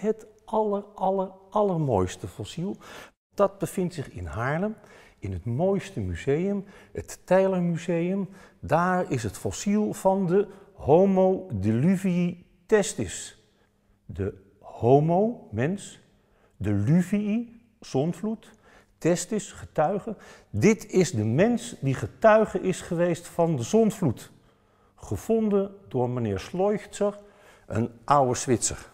het aller, aller, allermooiste fossiel. Dat bevindt zich in Haarlem, in het mooiste museum, het Tijler Museum. Daar is het fossiel van de Homo deluvii testis. De homo, mens, de luvii, zonvloed, testis, getuige. Dit is de mens die getuige is geweest van de zondvloed. Gevonden door meneer Sleuchtzer, een oude Zwitser.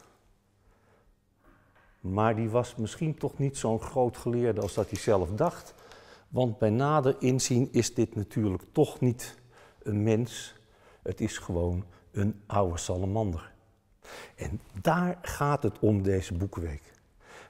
Maar die was misschien toch niet zo'n groot geleerde als dat hij zelf dacht. Want bij nader inzien is dit natuurlijk toch niet een mens. Het is gewoon een oude salamander. En daar gaat het om deze boekenweek.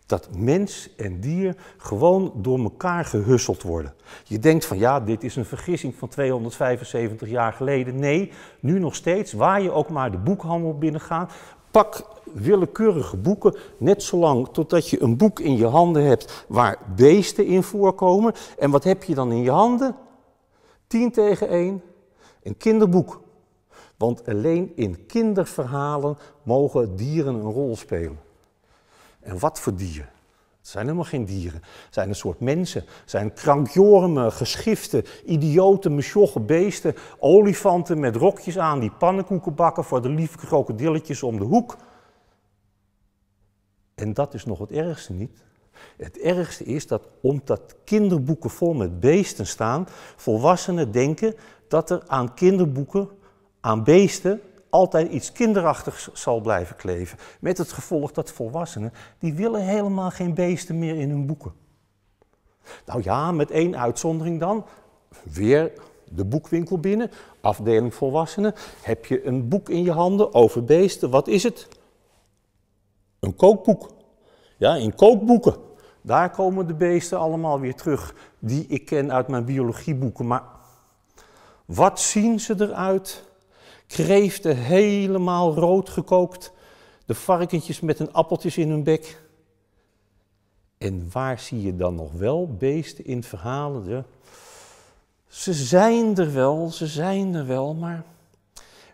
Dat mens en dier gewoon door elkaar gehusseld worden. Je denkt van ja, dit is een vergissing van 275 jaar geleden. Nee, nu nog steeds, waar je ook maar de boekhandel binnengaat, Pak willekeurige boeken, net zolang totdat je een boek in je handen hebt waar beesten in voorkomen. En wat heb je dan in je handen? 10 tegen 1, een kinderboek. Want alleen in kinderverhalen mogen dieren een rol spelen. En wat voor dieren? Het zijn helemaal geen dieren. Het zijn een soort mensen. Het zijn krankjormen, geschiften, idioten, mesjogge beesten, olifanten met rokjes aan die pannenkoeken bakken voor de lieve krokodilletjes om de hoek. En dat is nog het ergste niet. Het ergste is dat omdat kinderboeken vol met beesten staan, volwassenen denken dat er aan kinderboeken, aan beesten, altijd iets kinderachtigs zal blijven kleven. Met het gevolg dat volwassenen, die willen helemaal geen beesten meer in hun boeken. Nou ja, met één uitzondering dan. Weer de boekwinkel binnen, afdeling volwassenen. Heb je een boek in je handen over beesten, wat is het? Een kookboek. Ja, in kookboeken. Daar komen de beesten allemaal weer terug, die ik ken uit mijn biologieboeken. Maar wat zien ze eruit? kreeften helemaal rood gekookt, de varkentjes met een appeltjes in hun bek. En waar zie je dan nog wel beesten in verhalen? ze zijn er wel, ze zijn er wel, maar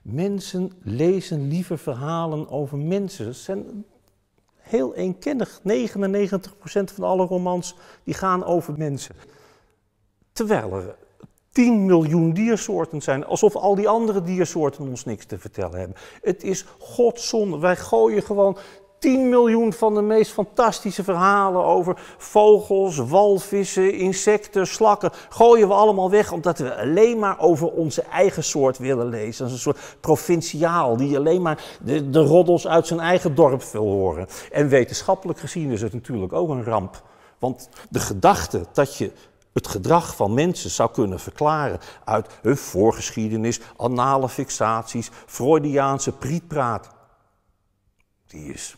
mensen lezen liever verhalen over mensen. Ze zijn heel eenkennig. 99% van alle romans die gaan over mensen. Terwijl er 10 miljoen diersoorten zijn. Alsof al die andere diersoorten ons niks te vertellen hebben. Het is godzonde. Wij gooien gewoon 10 miljoen van de meest fantastische verhalen over vogels, walvissen, insecten, slakken. Gooien we allemaal weg omdat we alleen maar over onze eigen soort willen lezen. is een soort provinciaal die alleen maar de, de roddels uit zijn eigen dorp wil horen. En wetenschappelijk gezien is het natuurlijk ook een ramp. Want de gedachte dat je het gedrag van mensen zou kunnen verklaren uit hun voorgeschiedenis, anale fixaties, Freudiaanse prietpraat. Die is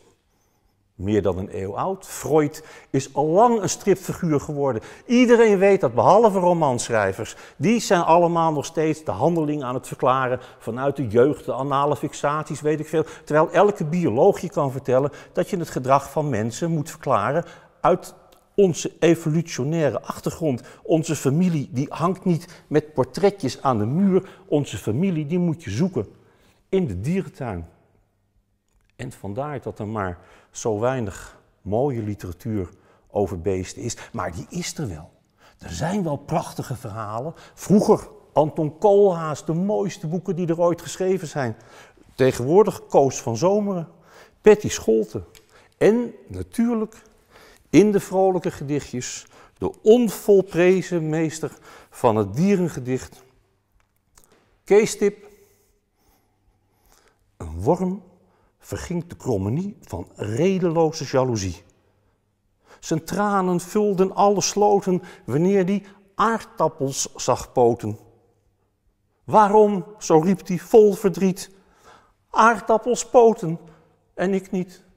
meer dan een eeuw oud. Freud is al lang een stripfiguur geworden. Iedereen weet dat, behalve romanschrijvers. Die zijn allemaal nog steeds de handeling aan het verklaren vanuit de jeugd, de anale fixaties, weet ik veel. Terwijl elke bioloog je kan vertellen dat je het gedrag van mensen moet verklaren uit onze evolutionaire achtergrond. Onze familie die hangt niet met portretjes aan de muur. Onze familie die moet je zoeken in de dierentuin. En vandaar dat er maar zo weinig mooie literatuur over beesten is. Maar die is er wel. Er zijn wel prachtige verhalen. Vroeger Anton Koolhaas, de mooiste boeken die er ooit geschreven zijn. Tegenwoordig Koos van Zomeren, Patty Scholte. En natuurlijk in de vrolijke gedichtjes de onvolprezen meester van het dierengedicht. Keestip. Een worm verging de krommenie van redeloze jaloezie. Zijn tranen vulden alle sloten wanneer die aardappels zag poten. Waarom, zo riep hij vol verdriet, aardappels poten en ik niet?